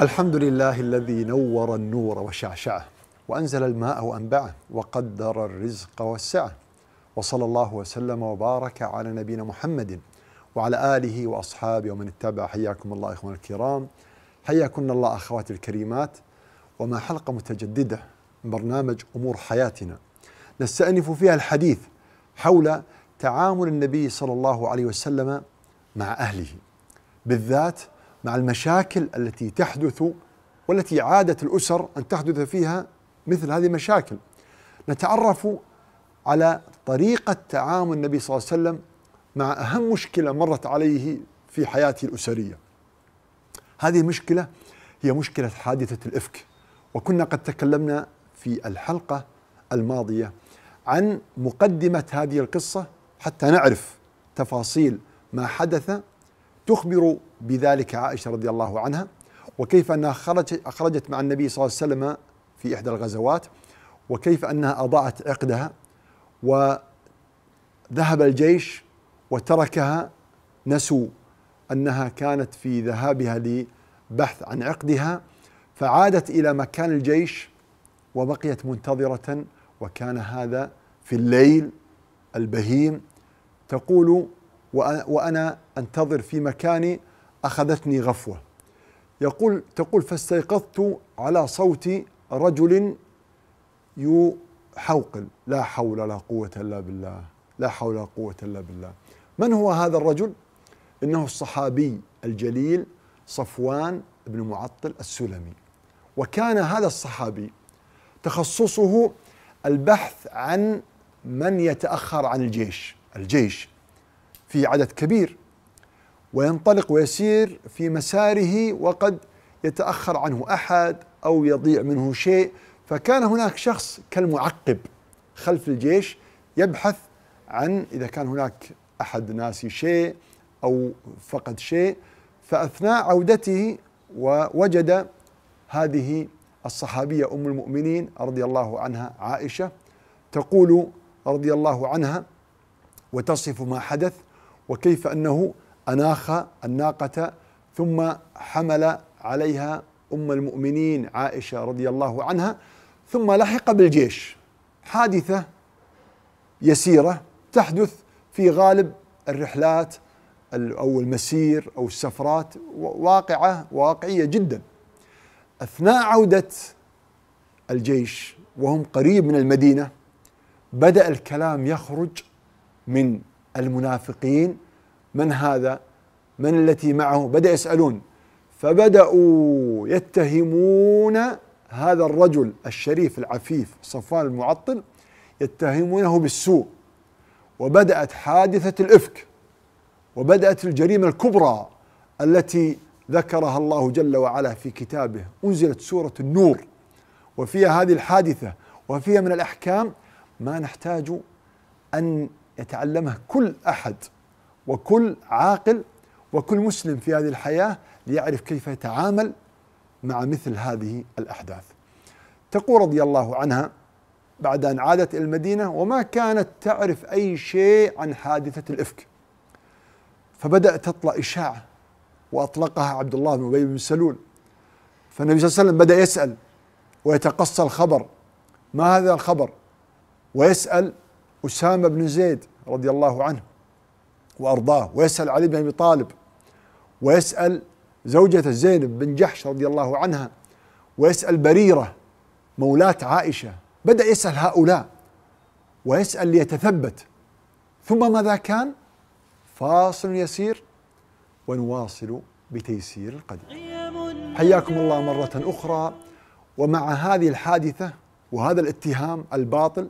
الحمد لله الذي نور النور وشعشعه وأنزل الماء وأنبعه وقدر الرزق والسعة وصلى الله وسلم وبارك على نبينا محمد وعلى آله وأصحابه ومن اتبع حياكم الله إخواني الكرام حياكم الله أخواتي الكريمات وما حلقة متجددة من برنامج أمور حياتنا نستأنف فيها الحديث حول تعامل النبي صلى الله عليه وسلم مع أهله بالذات مع المشاكل التي تحدث والتي عادت الأسر أن تحدث فيها مثل هذه المشاكل نتعرف على طريقة تعامل النبي صلى الله عليه وسلم مع أهم مشكلة مرت عليه في حياته الأسرية هذه المشكلة هي مشكلة حادثة الإفك وكنا قد تكلمنا في الحلقة الماضية عن مقدمة هذه القصة حتى نعرف تفاصيل ما حدث تخبر بذلك عائشة رضي الله عنها وكيف أنها خرجت أخرجت مع النبي صلى الله عليه وسلم في إحدى الغزوات وكيف أنها أضاعت عقدها وذهب الجيش وتركها نسوا أنها كانت في ذهابها لبحث عن عقدها فعادت إلى مكان الجيش وبقيت منتظرة وكان هذا في الليل البهيم تقول وأنا أنتظر في مكاني أخذتني غفوة يقول تقول فاستيقظت على صوت رجل يحوقل لا حول ولا قوة إلا بالله لا حول ولا قوة إلا بالله من هو هذا الرجل؟ إنه الصحابي الجليل صفوان بن معطل السلمي وكان هذا الصحابي تخصصه البحث عن من يتأخر عن الجيش الجيش في عدد كبير وينطلق ويسير في مساره وقد يتأخر عنه أحد أو يضيع منه شيء فكان هناك شخص كالمعقب خلف الجيش يبحث عن إذا كان هناك أحد ناسي شيء أو فقد شيء فأثناء عودته ووجد هذه الصحابية أم المؤمنين رضي الله عنها عائشة تقول رضي الله عنها وتصف ما حدث وكيف أنه أناخ الناقة ثم حمل عليها أم المؤمنين عائشة رضي الله عنها ثم لحق بالجيش حادثة يسيرة تحدث في غالب الرحلات أو المسير أو السفرات واقعة واقعية جدا أثناء عودة الجيش وهم قريب من المدينة بدأ الكلام يخرج من المنافقين من هذا من التي معه بدأ يسألون فبدأوا يتهمون هذا الرجل الشريف العفيف صفوان المعطل يتهمونه بالسوء وبدأت حادثة الإفك وبدأت الجريمة الكبرى التي ذكرها الله جل وعلا في كتابه أنزلت سورة النور وفيها هذه الحادثة وفيها من الأحكام ما نحتاج أن يتعلمه كل أحد وكل عاقل وكل مسلم في هذه الحياة ليعرف كيف يتعامل مع مثل هذه الأحداث تقول رضي الله عنها بعد أن عادت إلى المدينة وما كانت تعرف أي شيء عن حادثة الإفك فبدأت تطلع إشاعة وأطلقها عبد الله بن أبي بن سلول فالنبي صلى الله عليه وسلم بدأ يسأل ويتقصى الخبر ما هذا الخبر ويسأل أسامة بن زيد رضي الله عنه وأرضاه ويسأل علي بن أبي طالب ويسأل زوجته زينب بن جحش رضي الله عنها ويسأل بريرة مولاة عائشة بدأ يسأل هؤلاء ويسأل ليتثبت ثم ماذا كان فاصل يسير ونواصل بتيسير القدر حياكم الله مرة أخرى ومع هذه الحادثة وهذا الاتهام الباطل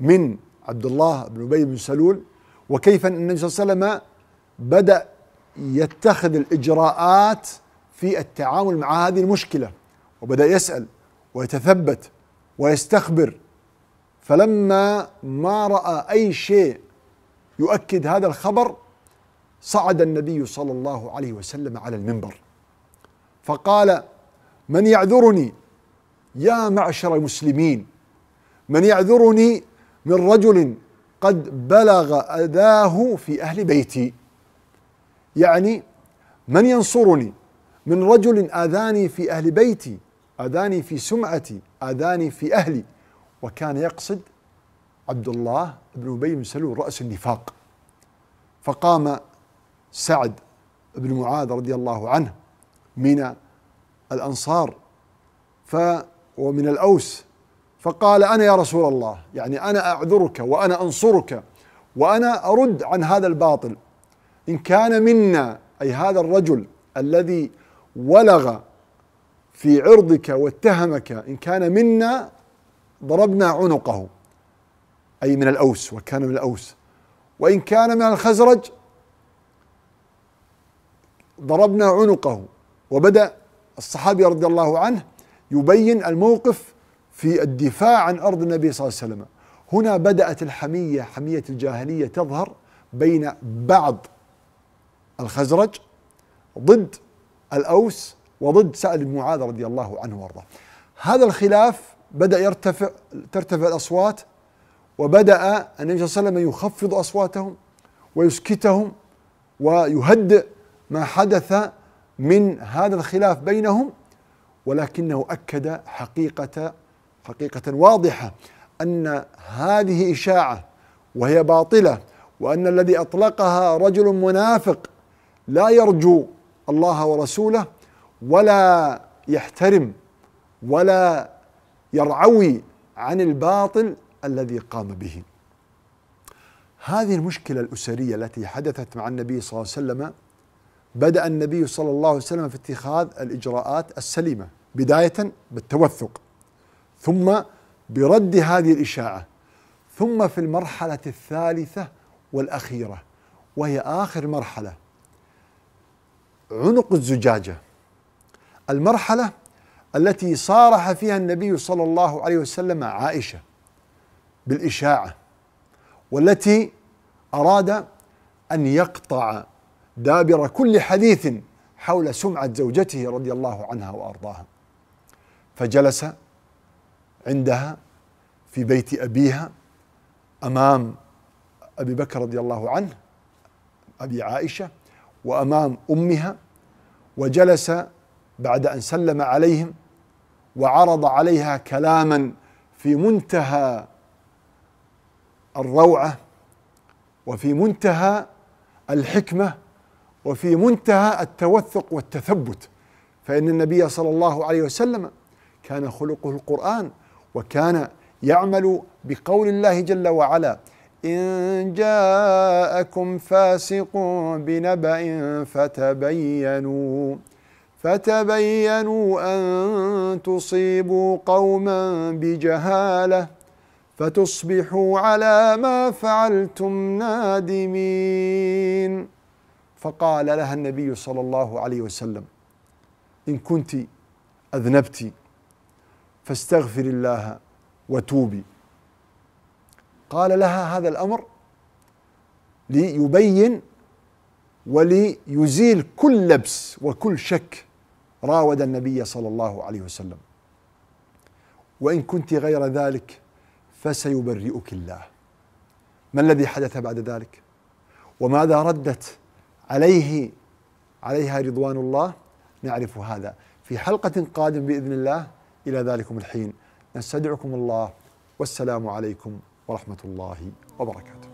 من عبد الله بن أبي بن سلول وكيف أن النبي صلى الله عليه وسلم بدأ يتخذ الإجراءات في التعامل مع هذه المشكلة وبدأ يسأل ويتثبت ويستخبر فلما ما رأى أي شيء يؤكد هذا الخبر صعد النبي صلى الله عليه وسلم على المنبر فقال من يعذرني يا معشر المسلمين من يعذرني من رجل قد بلغ أذاه في أهل بيتي يعني من ينصرني من رجل آذاني في أهل بيتي آذاني في سمعتي آذاني في أهلي وكان يقصد عبد الله بن أبي بن سلول رأس النفاق فقام سعد بن معاذ رضي الله عنه من الأنصار ف ومن الأوس فقال انا يا رسول الله يعني انا اعذرك وانا انصرك وانا ارد عن هذا الباطل ان كان منا اي هذا الرجل الذي ولغ في عرضك واتهمك ان كان منا ضربنا عنقه اي من الاوس وكان من الاوس وان كان من الخزرج ضربنا عنقه وبدا الصحابي رضي الله عنه يبين الموقف في الدفاع عن أرض النبي صلى الله عليه وسلم هنا بدأت الحمية حمية الجاهلية تظهر بين بعض الخزرج ضد الأوس وضد سعد بن معاذ رضي الله عنه وارضاه هذا الخلاف بدأ يرتفع ترتفع الأصوات وبدأ النبي صلى الله عليه وسلم يخفض أصواتهم ويسكتهم ويهدئ ما حدث من هذا الخلاف بينهم ولكنه أكد حقيقة حقيقة واضحة أن هذه إشاعة وهي باطلة وأن الذي أطلقها رجل منافق لا يرجو الله ورسوله ولا يحترم ولا يرعوي عن الباطل الذي قام به هذه المشكلة الأسرية التي حدثت مع النبي صلى الله عليه وسلم بدأ النبي صلى الله عليه وسلم في اتخاذ الإجراءات السليمة بداية بالتوثق ثم برد هذه الإشاعة ثم في المرحلة الثالثة والأخيرة وهي آخر مرحلة عنق الزجاجة المرحلة التي صارح فيها النبي صلى الله عليه وسلم عائشة بالإشاعة والتي أراد أن يقطع دابر كل حديث حول سمعة زوجته رضي الله عنها وأرضاها فجلس عندها في بيت أبيها أمام أبي بكر رضي الله عنه أبي عائشة وأمام أمها وجلس بعد أن سلم عليهم وعرض عليها كلاما في منتهى الروعة وفي منتهى الحكمة وفي منتهى التوثق والتثبت فإن النبي صلى الله عليه وسلم كان خلقه القرآن وكان يعمل بقول الله جل وعلا إن جاءكم فاسق بنبأ فتبينوا فتبينوا أن تصيبوا قوما بجهالة فتصبحوا على ما فعلتم نادمين فقال لها النبي صلى الله عليه وسلم إن كنت أذنبتِ فاستغفر الله وتوبي قال لها هذا الامر ليبين وليزيل كل لبس وكل شك راود النبي صلى الله عليه وسلم وان كنت غير ذلك فسيبرئك الله ما الذي حدث بعد ذلك وماذا ردت عليه عليها رضوان الله نعرف هذا في حلقه قادمه باذن الله إلى ذلكم الحين نستدعكم الله والسلام عليكم ورحمة الله وبركاته